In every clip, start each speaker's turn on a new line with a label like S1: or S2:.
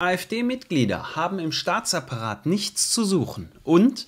S1: AfD-Mitglieder haben im Staatsapparat nichts zu suchen und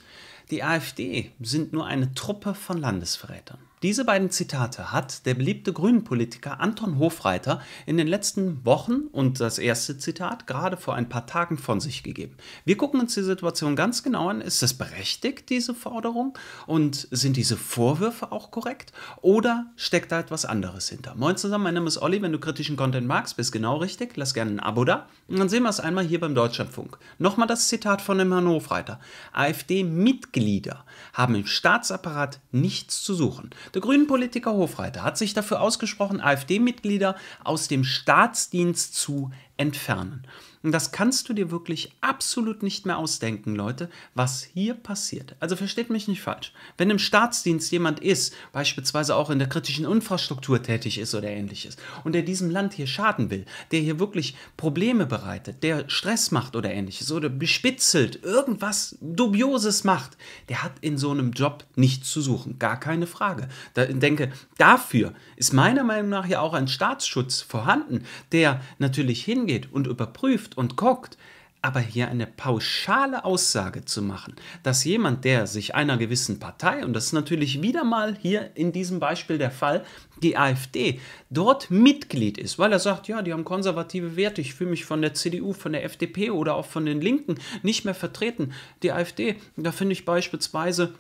S1: die AfD sind nur eine Truppe von Landesverrätern. Diese beiden Zitate hat der beliebte Grünen-Politiker Anton Hofreiter in den letzten Wochen und das erste Zitat gerade vor ein paar Tagen von sich gegeben. Wir gucken uns die Situation ganz genau an. Ist es berechtigt, diese Forderung? Und sind diese Vorwürfe auch korrekt? Oder steckt da etwas anderes hinter? Moin zusammen, mein Name ist Olli. Wenn du kritischen Content magst, bist genau richtig. Lass gerne ein Abo da. Und dann sehen wir es einmal hier beim Deutschlandfunk. Nochmal das Zitat von dem Herrn Hofreiter. AfD-Mitglieder haben im Staatsapparat nichts zu suchen. Der grünen Politiker Hofreiter hat sich dafür ausgesprochen, AfD-Mitglieder aus dem Staatsdienst zu entfernen. Und das kannst du dir wirklich absolut nicht mehr ausdenken, Leute, was hier passiert. Also versteht mich nicht falsch. Wenn im Staatsdienst jemand ist, beispielsweise auch in der kritischen Infrastruktur tätig ist oder ähnliches, und der diesem Land hier schaden will, der hier wirklich Probleme bereitet, der Stress macht oder ähnliches, oder bespitzelt, irgendwas Dubioses macht, der hat in so einem Job nichts zu suchen. Gar keine Frage. Da, ich denke, dafür ist meiner Meinung nach ja auch ein Staatsschutz vorhanden, der natürlich hingeht und überprüft, prüft und guckt. Aber hier eine pauschale Aussage zu machen, dass jemand, der sich einer gewissen Partei, und das ist natürlich wieder mal hier in diesem Beispiel der Fall, die AfD, dort Mitglied ist, weil er sagt, ja, die haben konservative Werte, ich fühle mich von der CDU, von der FDP oder auch von den Linken nicht mehr vertreten. Die AfD, da finde ich beispielsweise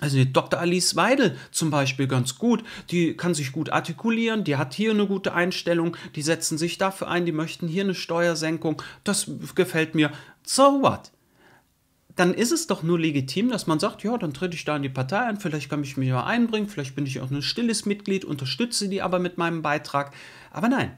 S1: also die Dr. Alice Weidel zum Beispiel ganz gut, die kann sich gut artikulieren, die hat hier eine gute Einstellung, die setzen sich dafür ein, die möchten hier eine Steuersenkung, das gefällt mir. So what? Dann ist es doch nur legitim, dass man sagt, ja, dann trete ich da in die Partei ein, vielleicht kann ich mich mal einbringen, vielleicht bin ich auch ein stilles Mitglied, unterstütze die aber mit meinem Beitrag. Aber nein,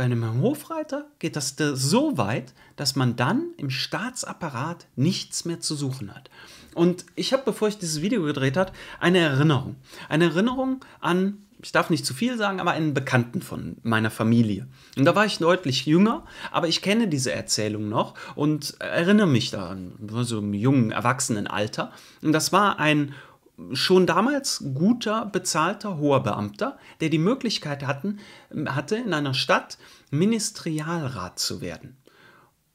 S1: bei einem Hofreiter geht das so weit, dass man dann im Staatsapparat nichts mehr zu suchen hat. Und ich habe, bevor ich dieses Video gedreht habe, eine Erinnerung. Eine Erinnerung an, ich darf nicht zu viel sagen, aber einen Bekannten von meiner Familie. Und da war ich deutlich jünger, aber ich kenne diese Erzählung noch und erinnere mich daran, so im jungen erwachsenen Alter. Und das war ein schon damals guter, bezahlter, hoher Beamter, der die Möglichkeit hatten, ähm, hatte, in einer Stadt Ministerialrat zu werden.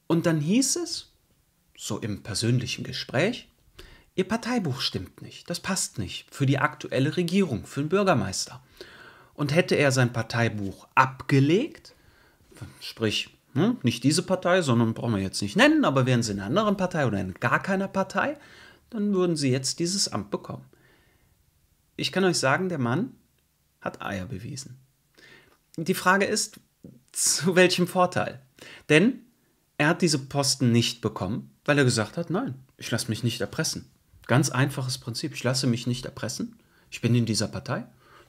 S1: Und dann hieß es, so im persönlichen Gespräch, Ihr Parteibuch stimmt nicht, das passt nicht für die aktuelle Regierung, für den Bürgermeister. Und hätte er sein Parteibuch abgelegt, sprich, ne, nicht diese Partei, sondern brauchen wir jetzt nicht nennen, aber wären sie in einer anderen Partei oder in gar keiner Partei, dann würden sie jetzt dieses Amt bekommen ich kann euch sagen, der Mann hat Eier bewiesen. Die Frage ist, zu welchem Vorteil? Denn er hat diese Posten nicht bekommen, weil er gesagt hat, nein, ich lasse mich nicht erpressen. Ganz einfaches Prinzip, ich lasse mich nicht erpressen. Ich bin in dieser Partei,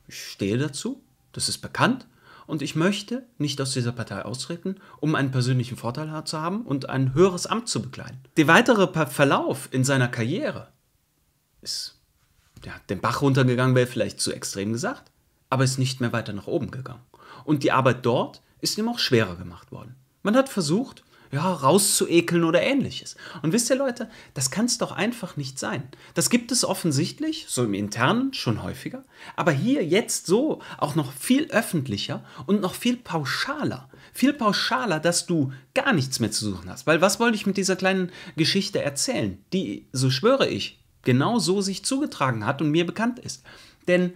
S1: ich stehe dazu, das ist bekannt und ich möchte nicht aus dieser Partei austreten, um einen persönlichen Vorteil zu haben und ein höheres Amt zu bekleiden. Der weitere Verlauf in seiner Karriere ist ja, den Bach runtergegangen wäre, vielleicht zu extrem gesagt, aber ist nicht mehr weiter nach oben gegangen. Und die Arbeit dort ist ihm auch schwerer gemacht worden. Man hat versucht, ja, rauszuekeln oder ähnliches. Und wisst ihr Leute, das kann es doch einfach nicht sein. Das gibt es offensichtlich, so im Internen schon häufiger, aber hier jetzt so auch noch viel öffentlicher und noch viel pauschaler. Viel pauschaler, dass du gar nichts mehr zu suchen hast. Weil was wollte ich mit dieser kleinen Geschichte erzählen, die, so schwöre ich, genau so sich zugetragen hat und mir bekannt ist. Denn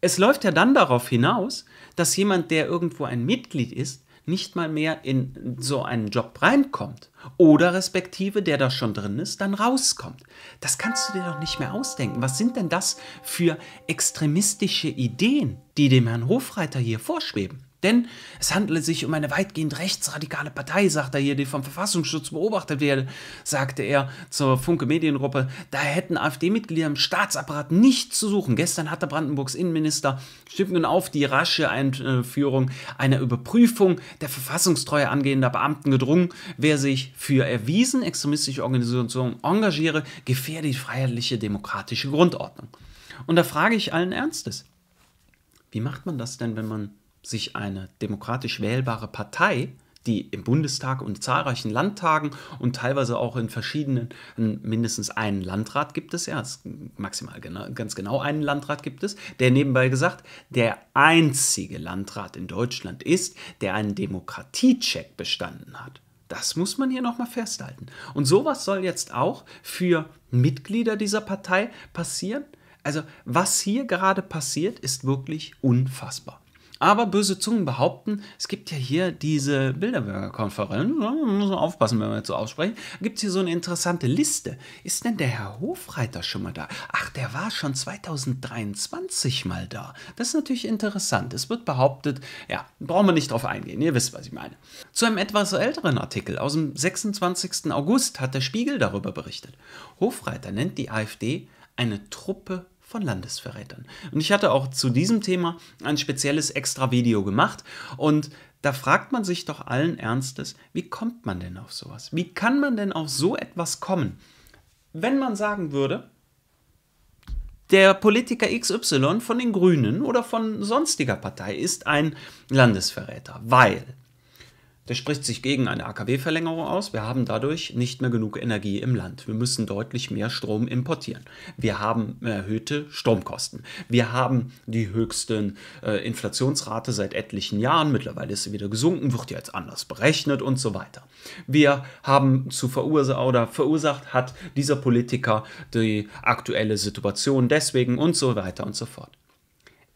S1: es läuft ja dann darauf hinaus, dass jemand, der irgendwo ein Mitglied ist, nicht mal mehr in so einen Job reinkommt oder respektive der da schon drin ist, dann rauskommt. Das kannst du dir doch nicht mehr ausdenken. Was sind denn das für extremistische Ideen, die dem Herrn Hofreiter hier vorschweben? Denn es handele sich um eine weitgehend rechtsradikale Partei, sagt er hier, die vom Verfassungsschutz beobachtet werde, sagte er zur Funke Mediengruppe. Da hätten AfD-Mitglieder im Staatsapparat nichts zu suchen. Gestern hatte Brandenburgs Innenminister stimmt auf die rasche Einführung einer Überprüfung der Verfassungstreue angehender Beamten gedrungen. Wer sich für erwiesen extremistische Organisationen engagiere, gefährde die freiheitliche demokratische Grundordnung. Und da frage ich allen Ernstes, wie macht man das denn, wenn man sich eine demokratisch wählbare Partei, die im Bundestag und zahlreichen Landtagen und teilweise auch in verschiedenen, mindestens einen Landrat gibt es, ja, maximal genau, ganz genau einen Landrat gibt es, der nebenbei gesagt der einzige Landrat in Deutschland ist, der einen Demokratiecheck bestanden hat. Das muss man hier nochmal festhalten. Und sowas soll jetzt auch für Mitglieder dieser Partei passieren. Also was hier gerade passiert, ist wirklich unfassbar. Aber böse Zungen behaupten, es gibt ja hier diese Bilderbürgerkonferenz, konferenz muss man aufpassen, wenn wir jetzt so aussprechen, gibt es hier so eine interessante Liste. Ist denn der Herr Hofreiter schon mal da? Ach, der war schon 2023 mal da. Das ist natürlich interessant. Es wird behauptet, ja, brauchen wir nicht drauf eingehen, ihr wisst, was ich meine. Zu einem etwas älteren Artikel aus dem 26. August hat der Spiegel darüber berichtet. Hofreiter nennt die AfD eine Truppe von Landesverrätern. Und ich hatte auch zu diesem Thema ein spezielles extra Video gemacht und da fragt man sich doch allen Ernstes, wie kommt man denn auf sowas? Wie kann man denn auf so etwas kommen? Wenn man sagen würde, der Politiker XY von den Grünen oder von sonstiger Partei ist ein Landesverräter, weil der spricht sich gegen eine AKW-Verlängerung aus. Wir haben dadurch nicht mehr genug Energie im Land. Wir müssen deutlich mehr Strom importieren. Wir haben erhöhte Stromkosten. Wir haben die höchsten äh, Inflationsrate seit etlichen Jahren. Mittlerweile ist sie wieder gesunken, wird jetzt anders berechnet und so weiter. Wir haben zu verursachen oder verursacht hat dieser Politiker die aktuelle Situation deswegen und so weiter und so fort.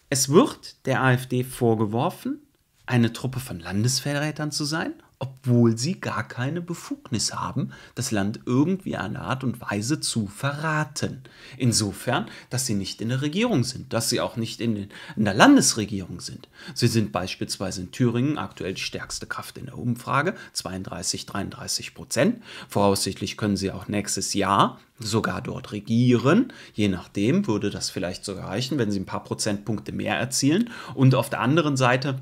S1: Es wird der AfD vorgeworfen, eine Truppe von Landesverrätern zu sein, obwohl sie gar keine Befugnis haben, das Land irgendwie eine Art und Weise zu verraten. Insofern, dass sie nicht in der Regierung sind, dass sie auch nicht in, den, in der Landesregierung sind. Sie sind beispielsweise in Thüringen aktuell die stärkste Kraft in der Umfrage, 32, 33 Prozent. Voraussichtlich können sie auch nächstes Jahr sogar dort regieren. Je nachdem würde das vielleicht sogar reichen, wenn sie ein paar Prozentpunkte mehr erzielen. Und auf der anderen Seite,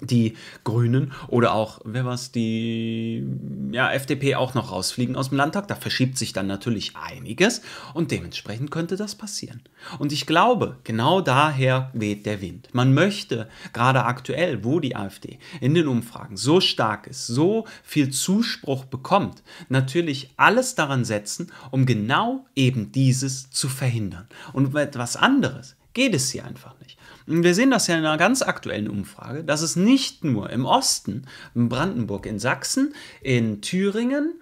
S1: die Grünen oder auch, wer war die ja, FDP auch noch rausfliegen aus dem Landtag. Da verschiebt sich dann natürlich einiges und dementsprechend könnte das passieren. Und ich glaube, genau daher weht der Wind. Man möchte gerade aktuell, wo die AfD in den Umfragen so stark ist, so viel Zuspruch bekommt, natürlich alles daran setzen, um genau eben dieses zu verhindern. Und um etwas anderes geht es hier einfach nicht. Wir sehen das ja in einer ganz aktuellen Umfrage, dass es nicht nur im Osten, in Brandenburg, in Sachsen, in Thüringen,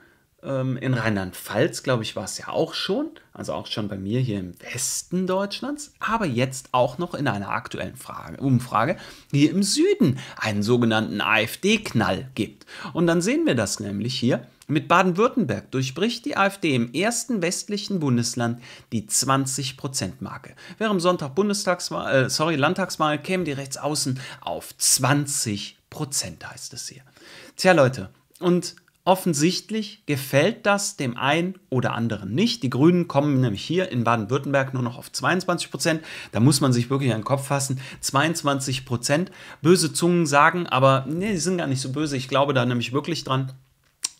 S1: ähm, in Rheinland-Pfalz, glaube ich, war es ja auch schon, also auch schon bei mir hier im Westen Deutschlands, aber jetzt auch noch in einer aktuellen Frage, Umfrage hier im Süden einen sogenannten AfD-Knall gibt. Und dann sehen wir das nämlich hier mit Baden-Württemberg durchbricht die AfD im ersten westlichen Bundesland die 20 marke Während Sonntag Bundestagswahl, äh, sorry, Landtagswahl, kämen die Rechtsaußen auf 20 heißt es hier. Tja, Leute, und offensichtlich gefällt das dem einen oder anderen nicht. Die Grünen kommen nämlich hier in Baden-Württemberg nur noch auf 22 Da muss man sich wirklich an den Kopf fassen. 22 Böse Zungen sagen, aber nee, die sind gar nicht so böse. Ich glaube da nämlich wirklich dran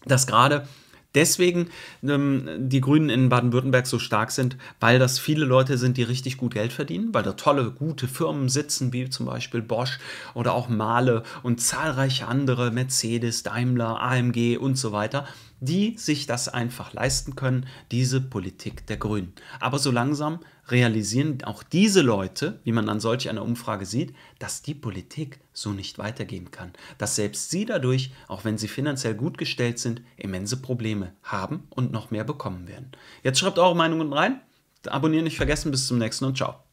S1: dass gerade deswegen ähm, die Grünen in Baden-Württemberg so stark sind, weil das viele Leute sind, die richtig gut Geld verdienen, weil da tolle, gute Firmen sitzen, wie zum Beispiel Bosch oder auch Mahle und zahlreiche andere, Mercedes, Daimler, AMG und so weiter die sich das einfach leisten können, diese Politik der Grünen. Aber so langsam realisieren auch diese Leute, wie man an solch einer Umfrage sieht, dass die Politik so nicht weitergehen kann. Dass selbst sie dadurch, auch wenn sie finanziell gut gestellt sind, immense Probleme haben und noch mehr bekommen werden. Jetzt schreibt eure Meinungen rein. Abonnieren nicht vergessen. Bis zum nächsten und ciao.